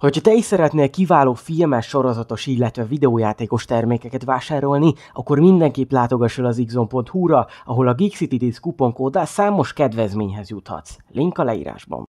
Hogyha te is szeretnél kiváló filmes, sorozatos, illetve videójátékos termékeket vásárolni, akkor mindenképp látogass el az xonhu ra ahol a Geek City 10 kuponkóddal számos kedvezményhez juthatsz. Link a leírásban.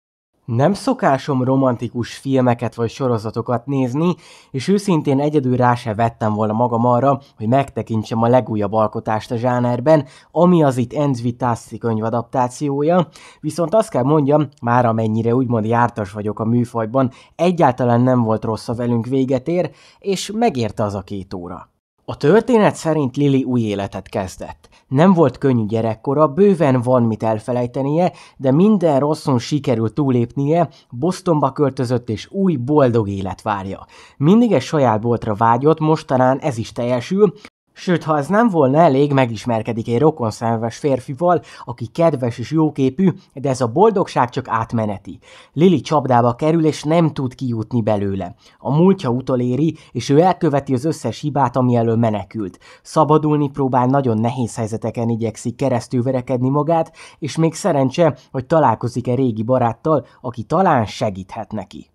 Nem szokásom romantikus filmeket vagy sorozatokat nézni, és őszintén egyedül rá se vettem volna magam arra, hogy megtekintsem a legújabb alkotást a zsánerben, ami az itt Enzvi Tassi könyv adaptációja, viszont azt kell mondjam, már amennyire úgymond jártas vagyok a műfajban, egyáltalán nem volt rossz a velünk véget ér, és megérte az a két óra. A történet szerint Lili új életet kezdett. Nem volt könnyű gyerekkora, bőven van mit elfelejtenie, de minden rosszon sikerült túlépnie, Bostonba költözött és új, boldog élet várja. Mindig egy saját boltra vágyott, mostanán ez is teljesül, Sőt, ha ez nem volna elég, megismerkedik egy rokonszenves férfival, aki kedves és jóképű, de ez a boldogság csak átmeneti. Lili csapdába kerül, és nem tud kijutni belőle. A múltja utoléri, és ő elköveti az összes hibát, ami elől menekült. Szabadulni próbál, nagyon nehéz helyzeteken igyekszik keresztül verekedni magát, és még szerencse, hogy találkozik egy régi baráttal, aki talán segíthet neki.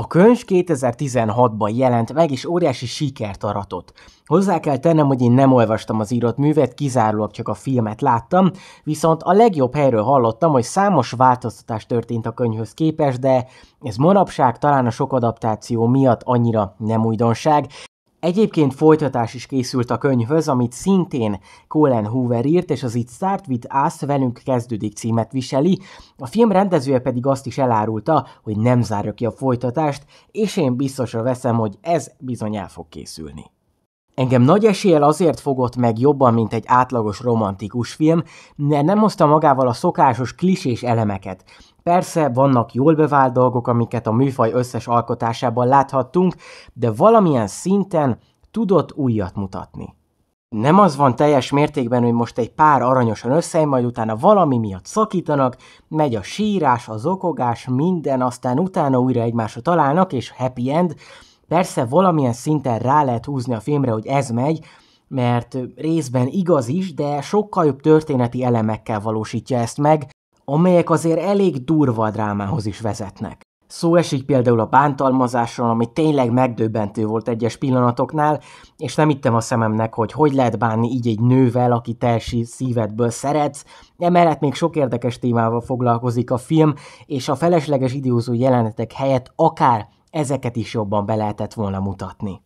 A könyv 2016-ban jelent meg, és óriási sikert aratott. Hozzá kell tennem, hogy én nem olvastam az írott művet, kizárólag csak a filmet láttam, viszont a legjobb helyről hallottam, hogy számos változtatás történt a könyvhöz képest, de ez manapság talán a sok adaptáció miatt annyira nem újdonság, Egyébként folytatás is készült a könyvhöz, amit szintén Colin Hoover írt, és az itt Start with Us, velünk kezdődik címet viseli. A film rendezője pedig azt is elárulta, hogy nem zárja ki a folytatást, és én biztosra veszem, hogy ez bizony el fog készülni. Engem nagy eséllyel azért fogott meg jobban, mint egy átlagos romantikus film, mert nem hozta magával a szokásos klisés elemeket. Persze vannak jól bevált dolgok, amiket a műfaj összes alkotásában láthattunk, de valamilyen szinten tudott újat mutatni. Nem az van teljes mértékben, hogy most egy pár aranyosan összej, majd utána valami miatt szakítanak, megy a sírás, az okogás, minden, aztán utána újra egymásra találnak, és happy end. Persze valamilyen szinten rá lehet húzni a filmre, hogy ez megy, mert részben igaz is, de sokkal jobb történeti elemekkel valósítja ezt meg, amelyek azért elég durva drámához is vezetnek. Szó esik például a bántalmazásról, ami tényleg megdöbbentő volt egyes pillanatoknál, és nem ittem a szememnek, hogy hogy lehet bánni így egy nővel, aki telsi szívedből szeretsz. Emellett még sok érdekes témával foglalkozik a film, és a felesleges időzó jelenetek helyett akár ezeket is jobban be lehetett volna mutatni.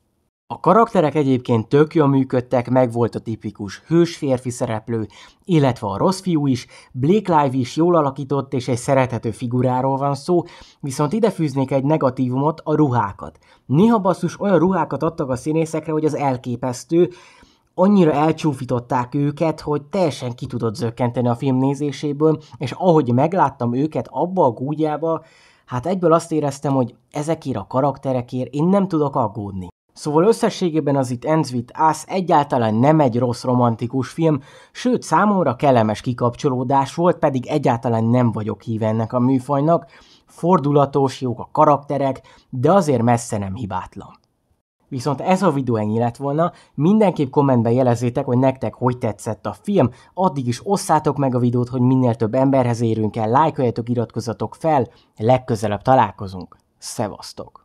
A karakterek egyébként tök jól működtek, meg volt a tipikus hős férfi szereplő, illetve a rossz fiú is, Blake Live is jól alakított és egy szerethető figuráról van szó, viszont ide fűznék egy negatívumot, a ruhákat. Néha basszus olyan ruhákat adtak a színészekre, hogy az elképesztő, annyira elcsúfították őket, hogy teljesen ki tudott zökkenteni a film nézéséből, és ahogy megláttam őket abba a gúgyába, hát egyből azt éreztem, hogy ezekért a karakterekért én nem tudok aggódni. Szóval összességében az itt Enzvit Ász egyáltalán nem egy rossz romantikus film, sőt számomra kellemes kikapcsolódás volt, pedig egyáltalán nem vagyok híve ennek a műfajnak, fordulatos, jók a karakterek, de azért messze nem hibátlan. Viszont ez a videó ennyi lett volna, mindenképp kommentben jelezzétek, hogy nektek hogy tetszett a film, addig is osszátok meg a videót, hogy minél több emberhez érünk el, lájkoljatok, iratkozzatok fel, legközelebb találkozunk. Szevasztok!